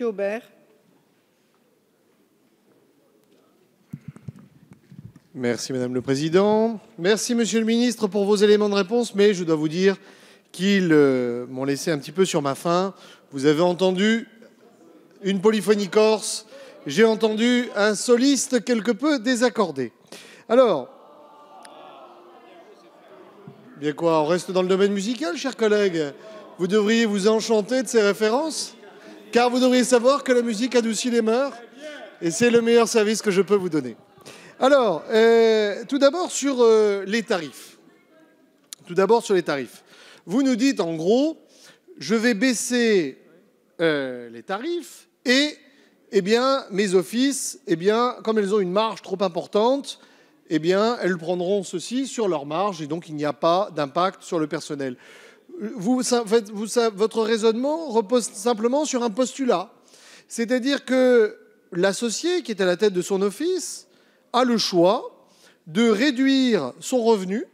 Monsieur Merci Madame le Président. Merci Monsieur le Ministre pour vos éléments de réponse, mais je dois vous dire qu'ils euh, m'ont laissé un petit peu sur ma faim. Vous avez entendu une polyphonie corse, j'ai entendu un soliste quelque peu désaccordé. Alors, bien quoi, on reste dans le domaine musical, chers collègues. Vous devriez vous enchanter de ces références car vous devriez savoir que la musique adoucit les mœurs, et c'est le meilleur service que je peux vous donner. Alors, euh, tout d'abord sur euh, les tarifs. Tout d'abord sur les tarifs. Vous nous dites en gros, je vais baisser euh, les tarifs et eh bien, mes offices, eh bien, comme elles ont une marge trop importante, eh bien, elles prendront ceci sur leur marge et donc il n'y a pas d'impact sur le personnel votre raisonnement repose simplement sur un postulat. C'est-à-dire que l'associé qui est à la tête de son office a le choix de réduire son revenu,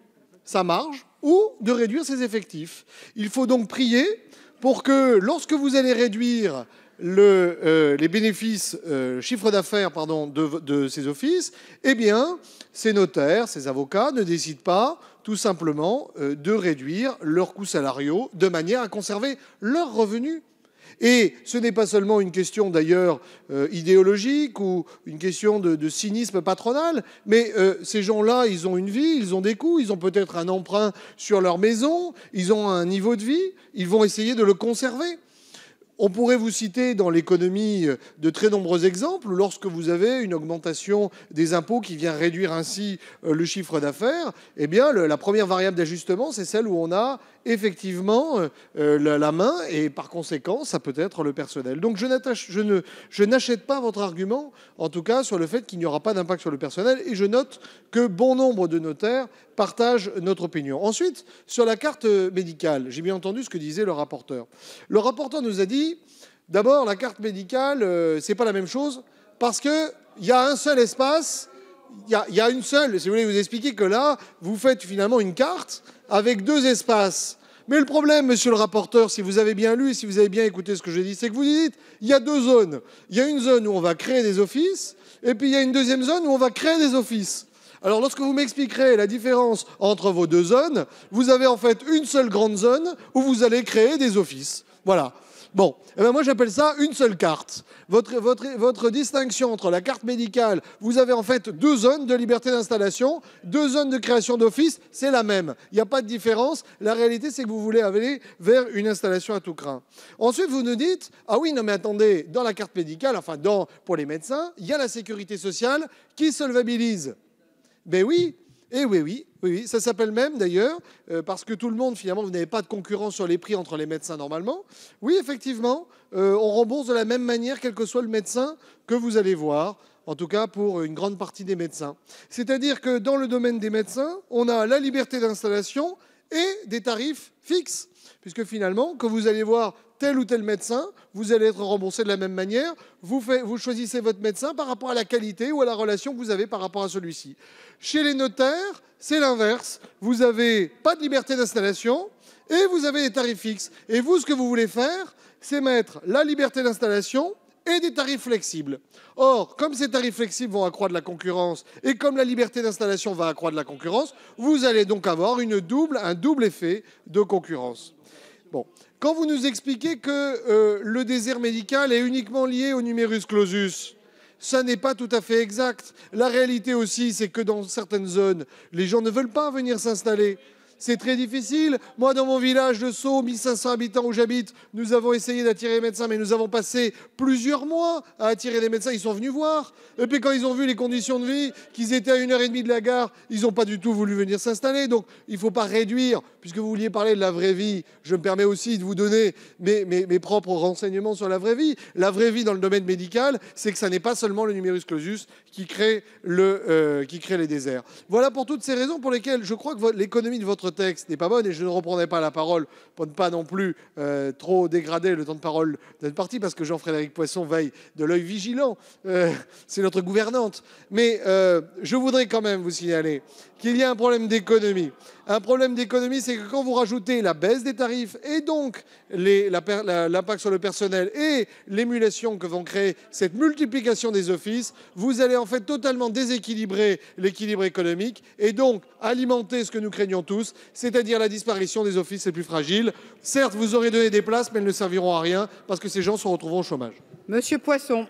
sa marge, ou de réduire ses effectifs. Il faut donc prier pour que lorsque vous allez réduire euh, les bénéfices, euh, chiffre d'affaires pardon, de, ces offices, eh bien, ces notaires, ces avocats ne décident pas tout simplement euh, de réduire leurs coûts salariaux de manière à conserver leurs revenus. Et ce n'est pas seulement une question d'ailleurs idéologique ou une question de, de cynisme patronal, mais ces gens-là, ils ont une vie, ils ont des coûts, ils ont peut-être un emprunt sur leur maison, ils ont un niveau de vie, ils vont essayer de le conserver. On pourrait vous citer dans l'économie euh, de très nombreux exemples lorsque vous avez une augmentation des impôts qui vient réduire ainsi euh, le chiffre d'affaires, eh bien la première variable d'ajustement, c'est celle où on a effectivement euh, la, main et par conséquent, ça peut être le personnel. Donc je je n'achète pas votre argument en tout cas sur le fait qu'il n'y aura pas d'impact sur le personnel et je note que bon nombre de notaires partagent notre opinion. Ensuite, sur la carte médicale, j'ai bien entendu ce que disait le rapporteur. Le rapporteur nous a dit d'abord, la carte médicale, euh, c'est pas la même chose, parce qu'il y a un seul espace, il y, a une seule. Si vous voulez vous expliquer que là, vous faites finalement une carte avec deux espaces. Mais le problème, monsieur le rapporteur, si vous avez bien lu, et si vous avez bien écouté ce que j'ai dit c'est que vous dites, il y a deux zones. Il y a une zone où on va créer des offices, et puis il y a une deuxième zone où on va créer des offices. Alors lorsque vous m'expliquerez la différence entre vos deux zones, vous avez en fait une seule grande zone où vous allez créer des offices. Voilà. Bon, eh ben, moi j'appelle ça une seule carte. Votre, distinction entre la carte médicale, vous avez en fait deux zones de liberté d'installation, deux zones de création d'office, c'est la même. Il n'y a pas de différence. La réalité, c'est que vous voulez aller vers une installation à tout craint. Ensuite, vous nous dites, ah oui, non mais attendez, dans la carte médicale, enfin pour les médecins, il y a la sécurité sociale qui solvabilise. Ben oui, et eh oui, oui, oui, ça s'appelle même d'ailleurs, euh, parce que tout le monde, finalement, vous n'avez pas de concurrence sur les prix entre les médecins normalement. Oui, effectivement, euh, on rembourse de la même manière, quel que soit le médecin que vous allez voir, en tout cas pour une grande partie des médecins. C'est-à-dire que dans le domaine des médecins, on a la liberté d'installation et des tarifs fixes puisque finalement, que vous allez voir tel ou tel médecin, vous allez être remboursé de la même manière. Vous, vous choisissez votre médecin par rapport à la qualité ou à la relation que vous avez par rapport à celui-ci. Chez les notaires, c'est l'inverse. Vous n'avez pas de liberté d'installation et vous avez des tarifs fixes. Et vous, ce que vous voulez faire, c'est mettre la liberté d'installation et des tarifs flexibles. Or, comme ces tarifs flexibles vont accroître la concurrence et comme la liberté d'installation va accroître la concurrence, vous allez donc avoir un double effet de concurrence. Bon. Quand vous nous expliquez que euh, le désert médical est uniquement lié au numerus clausus, ça n'est pas tout à fait exact. La réalité aussi, c'est que dans certaines zones, les gens ne veulent pas venir s'installer c'est très difficile. Moi, dans mon village de Sceaux, 1500 habitants où j'habite, nous avons essayé d'attirer les médecins, mais nous avons passé plusieurs mois à attirer les médecins. Ils sont venus voir. Et puis quand ils ont vu les conditions de vie, qu'ils étaient à une heure et demie de la gare, ils n'ont pas du tout voulu venir s'installer. Donc il ne faut pas réduire, puisque vous vouliez parler de la vraie vie, je me permets aussi de vous donner mes, propres renseignements sur la vraie vie. La vraie vie dans le domaine médical, c'est que ça n'est pas seulement le numerus clausus qui crée, le, euh, qui crée les déserts. Voilà pour toutes ces raisons pour lesquelles je crois que l'économie de votre texte n'est pas bonne et je ne reprendrai pas la parole pour ne pas non plus euh, trop dégrader le temps de parole de notre parti parce que Jean-Frédéric Poisson veille de l'œil vigilant. Euh, c'est notre gouvernante. Mais euh, je voudrais quand même vous signaler qu'il y a un problème d'économie. Un problème d'économie, c'est que quand vous rajoutez la baisse des tarifs et donc l'impact sur le personnel et l'émulation que vont créer cette multiplication des offices, vous allez en fait totalement déséquilibrer l'équilibre économique et donc alimenter ce que nous craignons tous, c'est-à-dire la disparition des offices les plus fragiles. Certes, vous aurez donné des places, mais elles ne serviront à rien parce que ces gens se retrouveront au chômage. Monsieur Poisson.